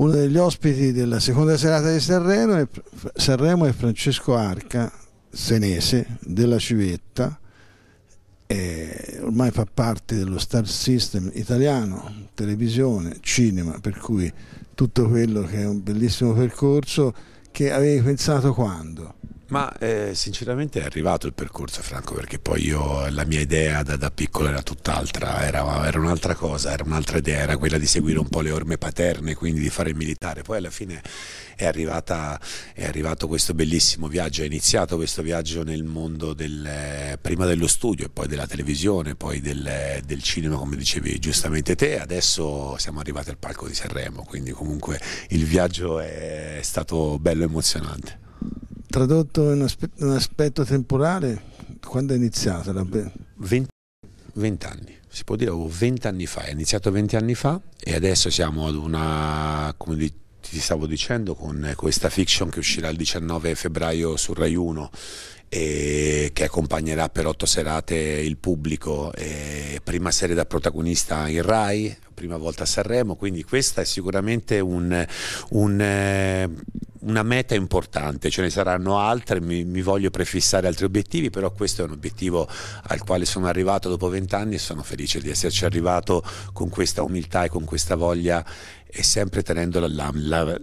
Uno degli ospiti della seconda serata di Sanremo è, Sanremo è Francesco Arca, senese della Civetta, ormai fa parte dello star system italiano, televisione, cinema, per cui tutto quello che è un bellissimo percorso che avevi pensato quando? Ma eh, sinceramente è arrivato il percorso Franco perché poi io la mia idea da, da piccolo era tutt'altra, era, era un'altra cosa, era un'altra idea, era quella di seguire un po' le orme paterne, quindi di fare il militare. Poi alla fine è, arrivata, è arrivato questo bellissimo viaggio, è iniziato questo viaggio nel mondo del, eh, prima dello studio e poi della televisione, poi del, eh, del cinema come dicevi giustamente te, adesso siamo arrivati al palco di Sanremo, quindi comunque il viaggio è stato bello emozionante tradotto in aspe- un aspetto temporale, quando è iniziata? La... 20, 20 anni si può dire 20 anni fa, è iniziato 20 anni fa e adesso siamo ad una, come ti stavo dicendo, con questa fiction che uscirà il 19 febbraio su Rai 1 e che accompagnerà per otto serate il pubblico, prima serie da protagonista in Rai, prima volta a Sanremo, quindi questa è sicuramente un, un eh, una meta importante, ce ne saranno altre, mi, mi, voglio prefissare altri obiettivi, però questo è un obiettivo al quale sono arrivato dopo vent'anni e sono felice di esserci arrivato con questa umiltà e con questa voglia e sempre tenendo la, la,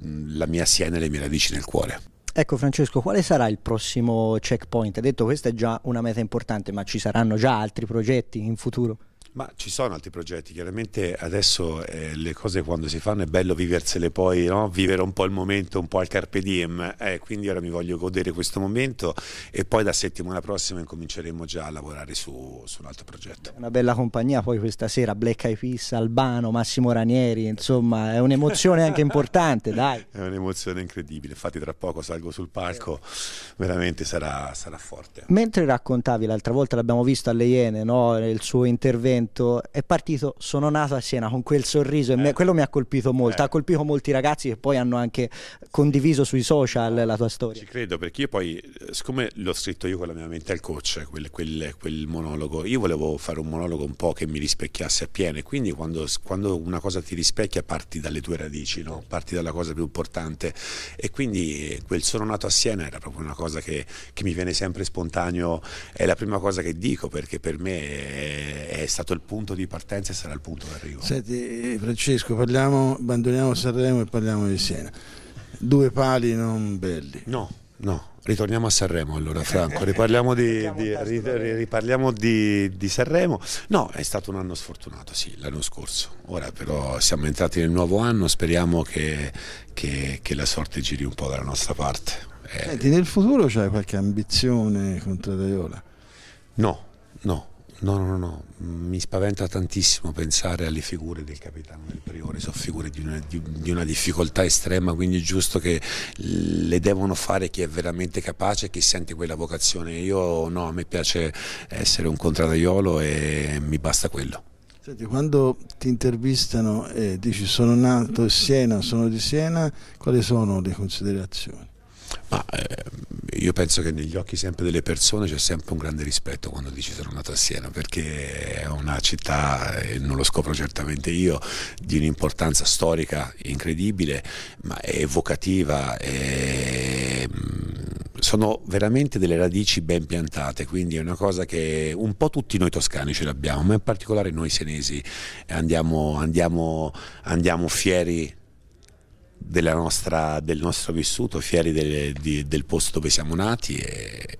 la mia sien e le mie radici nel cuore. Ecco Francesco, quale sarà il prossimo checkpoint? Ha detto che questa è già una meta importante, ma ci saranno già altri progetti in futuro? Ma ci sono altri progetti, chiaramente adesso eh, le cose quando si fanno è bello viversele poi, no? vivere un po' il momento, un po' al carpe diem, eh, quindi ora mi voglio godere questo momento e poi da settimana prossima incominceremo già a lavorare su, su un altro progetto. Una bella compagnia poi questa sera, Black Eyed Peas, Albano, Massimo Ranieri, insomma è un'emozione anche importante, dai. È un'emozione incredibile, infatti tra poco salgo sul palco, veramente sarà, sarà forte. Mentre raccontavi l'altra volta, l'abbiamo visto alle Iene, no? il suo intervento, momento è partito Sono nato a Siena con quel sorriso e eh. me, quello mi ha colpito molto, eh. ha colpito molti ragazzi che poi hanno anche condiviso sui social la tua storia. Ci credo perché io poi, eh, siccome l'ho scritto io con la mia mente al coach, quel, quel, quel monologo, io volevo fare un monologo un po' che mi rispecchiasse appieno e quindi quando, quando, una cosa ti rispecchia parti dalle tue radici, no? parti dalla cosa più importante e quindi eh, quel Sono nato a Siena era proprio una cosa che, che mi viene sempre spontaneo, è la prima cosa che dico perché per me è, è stato questo il punto di partenza e sarà il punto d'arrivo. Senti eh, Francesco, parliamo, abbandoniamo Sanremo e parliamo di Siena. Due pali non belli. No, no, Ritorniamo a Sanremo allora Franco, eh. riparliamo, di, di, riparliamo di, di, Sanremo. No, è stato un anno sfortunato, sì, l'anno scorso. Ora però siamo entrati nel nuovo anno, speriamo che, che, che la sorte giri un po' dalla nostra parte. Eh. Senti, nel futuro c'hai qualche ambizione contro Daiola? No, no, No, no, no, mi spaventa tantissimo pensare alle figure del capitano del priore, sono figure di una, di, di una, difficoltà estrema, quindi è giusto che le devono fare chi è veramente capace, chi sente quella vocazione. Io no, a me piace essere un contradaiolo e mi basta quello. Senti, quando ti intervistano e dici sono nato a Siena, sono di Siena, quali sono le considerazioni? Ma, eh, io penso che negli occhi sempre delle persone c'è sempre un grande rispetto quando dici sono nato a Siena, perché è una città, e eh, non lo scopro certamente io, di un'importanza storica incredibile, ma è evocativa. È mm, sono veramente delle radici ben piantate, quindi è una cosa che un po' tutti noi toscani ce l'abbiamo, ma in particolare noi senesi andiamo, andiamo, andiamo fieri della nostra, del nostro vissuto, fieri delle, di, del posto dove siamo nati e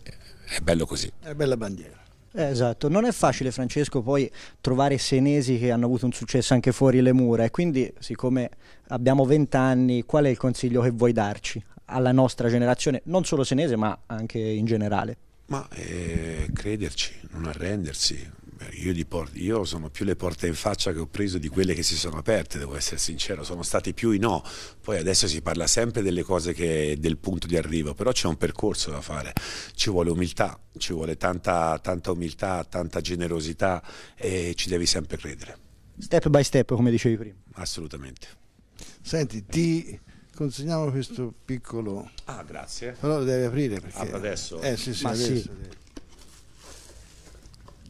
è bello così. È bella bandiera. Eh, esatto, non è facile Francesco poi trovare senesi che hanno avuto un successo anche fuori le mura e quindi siccome abbiamo 20 anni qual è il consiglio che vuoi darci alla nostra generazione, non solo senese ma anche in generale? Ma eh, crederci, non arrendersi, io, porto, io, sono più le porte in faccia che ho preso di quelle che si sono aperte, devo essere sincero, sono stati più i no. Poi adesso si parla sempre delle cose che, del punto di arrivo, però c'è un percorso da fare, ci vuole umiltà, ci vuole tanta, tanta umiltà, tanta generosità e ci devi sempre credere. Step by step, come dicevi prima. Assolutamente. Senti, ti consegniamo questo piccolo... Ah, grazie. Però lo devi aprire perché... Ah, adesso? Eh sì, sì, Ma adesso. Sì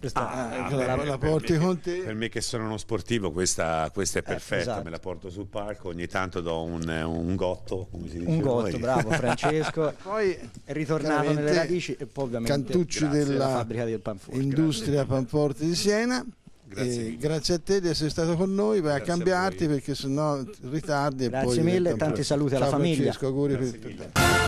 questa ah, ah la, la, la porti con te. Per me che sono uno sportivo questa, questa è eh, perfetta, eh, esatto. me la esatto. porto sul palco, ogni tanto do un, un gotto, come si dice. Un gotto, noi. bravo Francesco. poi ritornato nelle radici e poi ovviamente Cantucci della, del Panforte. Industria grazie. Panforte di Siena. Grazie, grazie, a te di essere stato con noi. Vai grazie a cambiarti a perché sennò ritardi. Grazie e poi mille, tanti saluti alla Ciao famiglia. Francesco, auguri grazie per tutto.